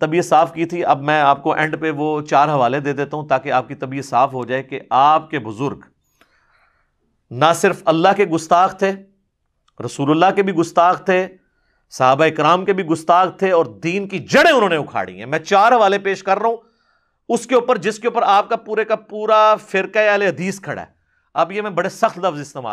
तबीयत साफ़ की थी अब मैं आपको एंड पे वो चार हवाले दे देता हूं ताकि आपकी तबीयत साफ़ हो जाए कि आपके बुज़ुर्ग ना सिर्फ अल्लाह के गुस्ताख थे रसूलुल्लाह के भी गुस्ताख थे साहब कराम के भी गुस्ताख थे और दीन की जड़ें उन्होंने उखाड़ी हैं मैं चार हवाले पेश कर रहा हूं उसके ऊपर जिसके ऊपर आपका पूरे का पूरा फ़िरका अल हदीस खड़ा है अब यह मैं बड़े सख्त लफ्ज़ इस्तेमाल